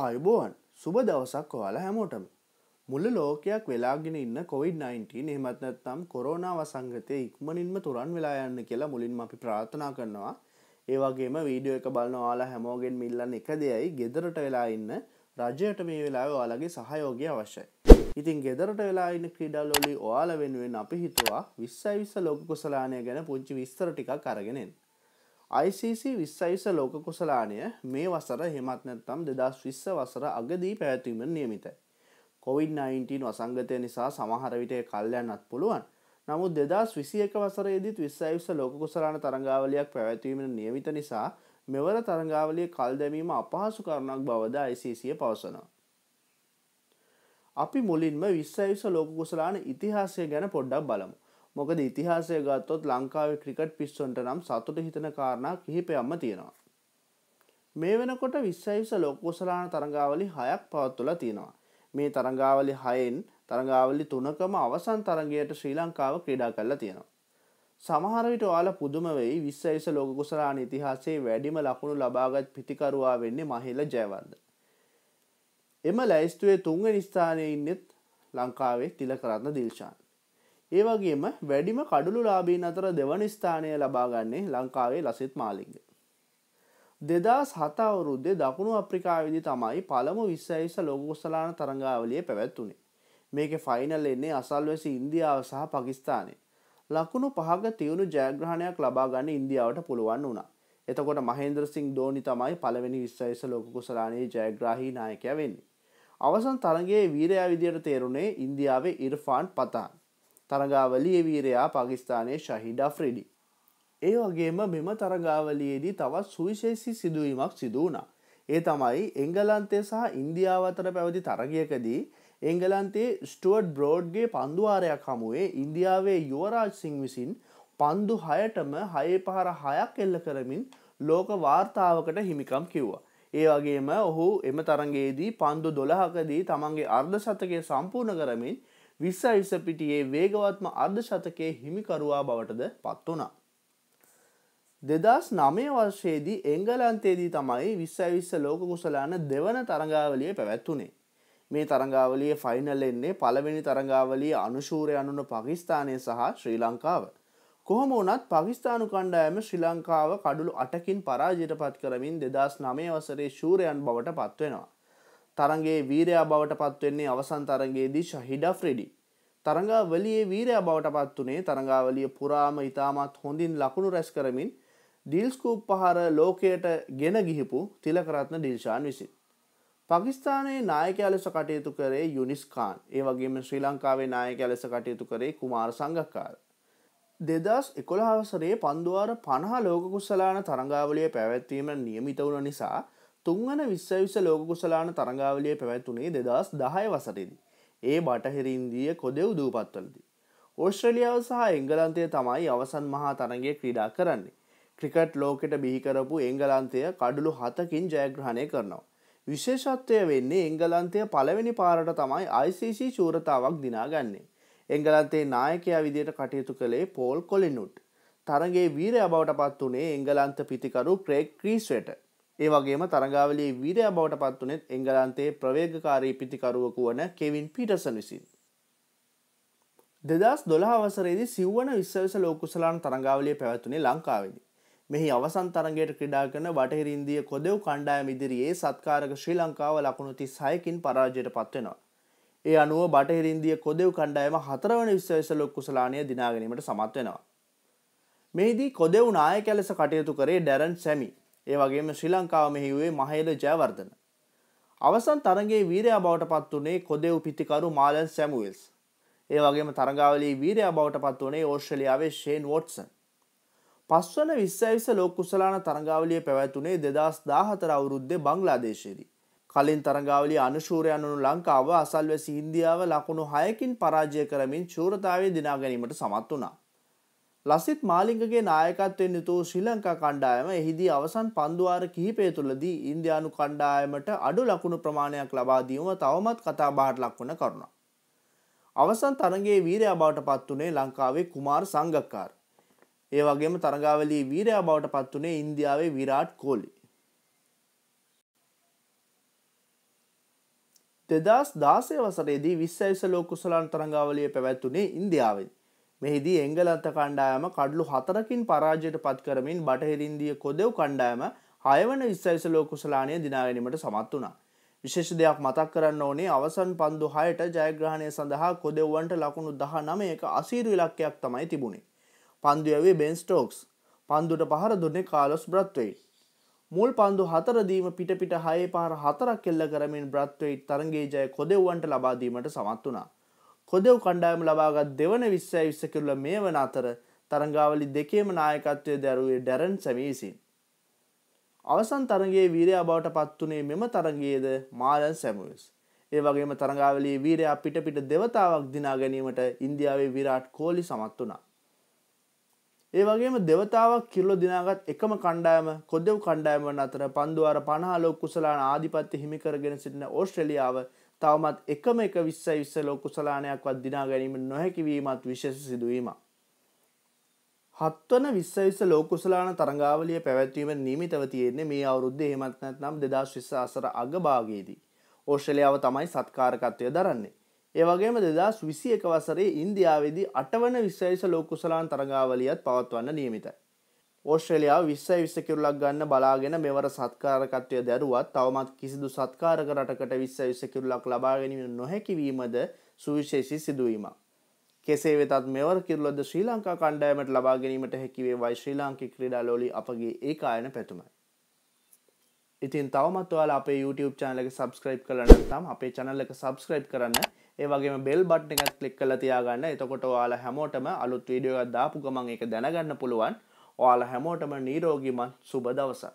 ආයුබෝවන් සුබ දවසක් ඔයාලා හැමෝටම. මුල්ල ලෝකයක් වෙලාගෙන ඉන්න කොවිD-19 එහෙමත් නැත්නම් කොරෝනා වසංගතය ඉක්මනින්ම තුරන් වෙලා යන්න කියලා මුලින්ම අපි ප්‍රාර්ථනා කරනවා. ඒ වගේම වීඩියෝ එක බලන ඔයාලා හැමෝගෙන් මිල්ලන්න එක දෙයයි ගෙදරට වෙලා ඉන්න රජයට මේ වෙලාවේ ඔයාලගේ සහයෝගය අවශ්‍යයි. ඉතින් ගෙදරට වෙලා ඉන්න ක්‍රීඩාවලදී ඔයාලා වෙනුවෙන් අපි හිතුවා 20 20 ලොකු කුසලානය ගැන පුංචි විස්තර ටිකක් අරගෙන එන්න. ICC විස්සයිස ලෝක කුසලානය මේ වසර හෙමත් නැත්තම් දෙදස් විස්ස වසර අගදී පැවැත්වීම නියමිතයි. COොVID-19 වසංගතය නිසා සමහරවිටය කල්යන්නත් පුළුවන් නමුත් දෙදස් විසියක වසරේදිත් විස්සයිස ලෝක කුසලාන තරංගාවලයක් පැවැත්වීම නියමිත නිසා මෙවර තරංගාවලිය කල් දැමීම අපහසු කරුණක් බවද ICCය පවසනවා. අපි මුලින්ම විස්සයිස ලෝක කුසලාන ඉතිහාසය ගැන පොඩ්ඩක් බලමු. මොකද ඉතිහාසය ගත්තොත් ලංකාවේ ක්‍රිකට් පිස්සොන්ට නම් සතුට හිතන කාරණා කිහිපයක්ම තියෙනවා. මේ වෙනකොට විශ්සයිස ලොක්කුසලාන තරඟාවලි හයක් පවත්තුලා තියෙනවා. මේ තරඟාවලි හයෙන් තරඟාවලි තුනකම අවසන් තරගයට ශ්‍රී ලංකාව ක්‍රඩා කරලා තියෙනවා. සමහරවිට ඔයාල පුදුම වෙයි විශ්සයිස ලොකුසලාන ඉතිහාසේ වැඩිම ලකුණු ලබාගත් පිතිකරුවා වෙන්නේ මහිල ජයවර්ද. එම ලැයිස්තුවේ තුන්ව නිස්ථානය ඉන්නෙත් ලංකාවේ තිලකරන්න දිල්ශාන්. ඒ වගේම වැඩිම කඩළු ලාබීන් අතර දෙවනි ස්ථානය ලබාගන්නේ ලංකාවේ ලසිත් මාලිංග. දෙදස් හත අවුරුද්දේ දකුණු අප්‍රිකාවේදී තමයි පළමු විස්සයිස ලෝකෝස්සලාන තරඟාවලිය පැවැත්වුණේ. මේක ෆයිනල් එන්නේ අසල්වැසි ඉන්දියාව සහ පකිස්ථානය. ලකුණු පහක තියුණු ජයග්‍රහණයක් ලබාගන්න ඉන්දියාවට පුළුවන් වුණා. එතකොට මහේන්ද්‍ර සිං ධෝනි තමයි පළවෙනි විශ්වයිස ලෝකකුසලානයේ ජයග්‍රාහී නායකය වෙන්නේ. අවසන් තරගයේ වීරයා විදියට තේරුණේ ඉන්දියාවේ ඉර්ෆාන් පතාන්. තරගාවලිය වීරයා පාකිස්ානයේ ශහිඩ ෆ්‍රෙඩි. ඒ වගේම මෙම තරගාවලියේදී තවත් සුවිශේෂි සිදුවීමක් සිදුවනා. ඒ තමයි එංගලන්තය සහ ඉන්දියාව අතර පැවති තරගයකදී එංගලන්තේ ස්ටුවඩ් බ්‍රෝඩ්ගේ පන්දුවාරයක් හමුවේ ඉන්දියාවේ යුවරාජ් සිං විසින් පන්දු හයටම හයේ පහර හයක් එල්ල කරමින් ලෝක වාර්තාවකට හිමිකම් කිව්වා. ඒ වගේම ඔහු එම තරගයේදී පන්දු දොළහකදී තමන්ගේ අර්ධ සතකය සම්පූර්ණ කරමින් විස්ස අයිසපිටියේ වේගවත්ම අර්ධශතකයේ හිමිකරුවා බවටද පත් වුණා. දෙදස් නමය වර්ෂයේදී එංගලන්තේදී තමයි විස්සයි විස්ස ලෝක කුසලාන දෙවන තරඟාවලිය පැවැත්වුණේ. මේ තරඟාවලිය ෆයිනල් එන්නේ පළවෙනි තරඟාවලිය අනුශූරය අනුන පකිස්ථානය සහ ශ්‍රී ලංකාව. කොහොම වනත් පකිස්ථානු කණ්ඩායම ශ්‍රී ලංකාව කඩුළු අටකින් පරාජයට පත් කරමින් දෙදස් නමය වසරේ ශූරයන් බවට පත්වෙනවා. තරගේ වීරයා බවට පත්වවෙන්නේ අවසන් තරගේදී ශහිඩෆ්‍රෙඩි. තරඟාවලියේ වීරයා බවට පත්වනේ තරඟාවලිය පුරාම ඉතාමත් හොඳින් ලකුණු රැස් කරමින් ඩිල්ස්කූප් පහර ලෝකයට ගෙන ගිහිපු තිලකරත්න ඩිල්ශාන් විසින්. පකිස්ානයේ නායකයා ලෙස කටයුතු කරේ යුනිස්කාන් ඒ වගේම ශ්‍රී ලංකාවේ නායකයා ලෙස කටයුතු කරේ කුමාර සංගක්කාර. දෙදස් එකොළහවසරේ පන්දුවාර පණහා ලෝකකුස්සලාන තරංගාවලිය පැවැත්වීම නියමිත වුණ නිසා තුන්වන විශ්වවිස ලෝක කුසලාන තරංගාවලිය පැවැත්වුණේ දෙදස් දහය වසටේදී. ඒ බටහිරින්දිය කොදෙව් දූපත්වලදි. ඕස්ට්‍රලියාව සහ එංගලන්තය තමයි අවසන් මහා තරගේ ක්‍රීඩා කරන්නේ. ක්‍රිකට් ලෝකෙට බිහිකරපු එංගලන්තය කඩුළු හතකින් ජයග්‍රහණය කරනවා. විශේෂත්වය වෙන්නේ එංගලන්තය පළවෙනි පාරට තමයි ICC චූරතාවක් දිනාගන්නේ. එංගලන්තේ නායකයා විදියට කටයුතු කළේ පෝල් කොලිනුට්. තරගේ වීරය බවට පත් වනේ එංගලන්ත පිතිකරු ක්‍රේක් ක්‍රීස් වෙට. ඒ වගේම තරගාවලේ වීරයා බවට පත්වනෙත් එංගලන්තයේ ප්‍රවේගකාරී පිතිකරුවකු වන කෙවින් පිටර්සන් විසින්. දෙදස් දොළහවසරේදි සිව්වන විශ්වස ලෝකුසලාන් තරගාවලිය පැවැත්වනේ ලංකාවේදි. මෙහි අවසන් තරගයට ක්‍රඩා කරන බටහිර ඉන්දිය කොදෙව් කණ්ඩායම ඉදිරියේ සත්කාරක ශ්‍රී ලංකාව ලකුණු තිස් හයකින් පරාජයට පත්වෙනවා. ඒ අනුව බටහිර ඉන්දිය කොදෙව් කණ්ඩායම හතරවන විශ්වස ලොක්කුසලානය දිනාගැනීමට සමත් වෙනවා. මෙහිදී කොදෙව් නායක ලෙස කටයුතු කරේ ඩැරන් සැමි ඒ වගේම ශ්‍රී ලංකාව මෙහිුවේ මහේල ජයවර්ධන. අවසන් තරගේ වීරයා බවට පත් වනේ කොදෙව් පිතිකරු මාලන් සැමුවල්ස්. ඒ වගේම තරගාවලී වීරයා බවට පත් වනේ ඕස්ට්‍රලියාවේ ෂේන් වොට්සන්. පස්වන විස්සවිස ලෝකුසලාන තරගාවලිය පැවැත්තුනේ දෙදස් දාහතර අවුරුද්දේ බංලාදේශයේදී. කලින් තරගාවලි අනුශූරයන්වනු ලංකාව අසල්වැසි ඉන්දියාව ලකුණු හයකින් පරාජය කරමින් චූරතාවේ දිනාගැනීමට සමත් වනා. ලසිත් මාලිංගගේ නායකත්වයෙන් යුතු ශ්‍රී ලංකා කණ්ඩායම එහිදී අවසන් පන්දුවාර කිහිපය තුළදී ඉන්දියානු කණ්ඩායමට අඩු ලකුණු ප්‍රමාණයක් ලබා දීම තවමත් කතාබහට ලක්වන කරුණා. අවසන් තරගයේ වීරයා බවට පත් වුණේ ලංකාවේ කුමාර් සංගක්කාර. ඒ වගේම තරගාවලී වීරයා බවට පත් වුණේ ඉන්දියාවේ විරාට් කෝලි. දෙදස් දාසය වසරේදී විශ්සයිස ලෝකුසලන් තරංගාවලිය පැවැත්වුණේ ඉන්දියාවෙන් මෙහිදී එංගලත්ත කණ්ඩායම කඩලු හතරකින් පරාජයට පත් කරමින් බටහිරින්දිය කොදෙව් කණ්ඩායම හයවන විස්සයිස ලෝකුසලානය දිනාගැනීමට සමත් වුණා. විශේෂ දෙයක් මතක් කරන්න ඕනේ අවසන් පන්දු හයට ජයග්‍රහණය සඳහා කොදෙව්වන්ට ලකුණු දහ නමයක අසීරු ඉලක්කයක් තමයි තිබුණේ. පන්දු ඇවේ බෙන්ස්ටෝක්ස් පන්දුට පහර දුන්නේ කාලොස් බ්‍රත්වයි. මුල් පන්දු හතරදීම පිටපිට හයේ පාර හතරක් කෙල්ල කරමින් බ්‍රත්වයි තරගේ ජය කොදෙව්වන්ට ලබාදීමට සමත් වනා. කොදෙව් කණ්ඩායම ලබාගත් දෙවන විස්සයි විස්සකිරුල මේ වන අතර තරංගාවලි දෙකේම නායකත්වය දැරුවේ ඩැරන් සැමීසින්. අවසන් තරගේ වීරයා බවට පත්වනේ මෙම තරගයේද මාලන් සැමුවස්. ඒ වගේම තරගාවලී වීරයා පිට පිට දෙවතාවක් දිනා ගැනීමට ඉන්දියාවේ විරාට් කෝලි සමත් වුණා. ඒ වගේම දෙවතාවක් කිරලෝ දිනාගත් එකම කණ්ඩායම කොදෙව් කණ්ඩායම වන අතර පන්දුවාර 50 ලෝක කුසලාන ආධිපත්‍ය හිමි කරගෙන සිටින ඕස්ට්‍රේලියාව තවමත් එකම එක විස්සයි විස්ස ලෝකුසලානයක්වත් දිනා ගැනීම නොහැකිවීමත් විශේෂ සිදුවීම. හත්වන විස්සවිස ලෝකුසලාන තරගාවලිය පැවැත්වීම නීමිතව තියෙන්නේ මේ අවුරුද්ධ හෙමත්නැත් නම් දෙදස් විස්ස අසර අගභාගයේදී. ඕෂලයාව තමයි සත්කාරකත්වය දරන්නේ. ඒවගේම දෙදස් විසි එක වසරේ ඉන්දියාවේදී අටවන විස්සවිස ලෝකුසලාන් තරගාවලියත් පවත්වන්න නියමිතයි. ඕස්ට්‍රේලියාව විස්සයි විස්සකිරුලක් ගන්න බලාගෙන මෙවර සත්කාරකත්වය දැරුවත් තවමත් කිසිදු සත්කාරක රටකට විස්ස විස්සකිරුලක් ලබාගැනීම නොහැකිවීමද සුවිශේෂී සිදුවීමක්. කෙසේ වෙතත් මෙවර කිරලොද ශ්‍රී ලංකා කණ්ඩායමට ලබාගැනීමට හැකිවේ වයි ශ්‍රී ලාංකි ක්‍රඩා ලොලි අපගේ ඒ අයන පැතුමයි. ඉතින් තවමත් ඔයාලා අපේ YouTube channel එක subscribe කරලා නැත්නම් අපේ channel එක subscribe කරන්න ඒ වගේම බෙල් බට්න එකත් ක්ලික් කරලා තියාගන්න එතකොට ඔයාලා හැමෝටම අලුත් වීඩියෝ එකක් දාපු ගමන් ඒක දැනගන්න පුළුවන්. ඔයාල හැමෝටම නීරෝගිමත් සුබ දවසක්